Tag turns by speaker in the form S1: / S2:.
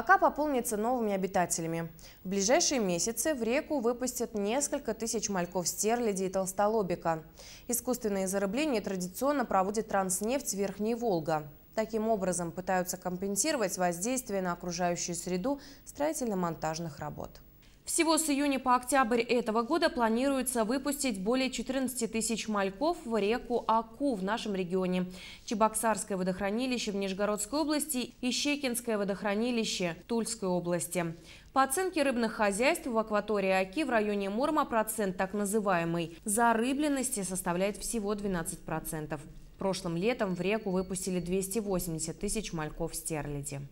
S1: Ака пополнится новыми обитателями. В ближайшие месяцы в реку выпустят несколько тысяч мальков стерляди и толстолобика. Искусственные зарыбления традиционно проводит транснефть «Верхняя Волга». Таким образом пытаются компенсировать воздействие на окружающую среду строительно-монтажных работ. Всего с июня по октябрь этого года планируется выпустить более 14 тысяч мальков в реку Аку в нашем регионе. Чебоксарское водохранилище в Нижегородской области и Щекинское водохранилище Тульской области. По оценке рыбных хозяйств в акватории Аки в районе Мурма процент так называемой зарыбленности составляет всего 12%. Прошлым летом в реку выпустили 280 тысяч мальков стерляди.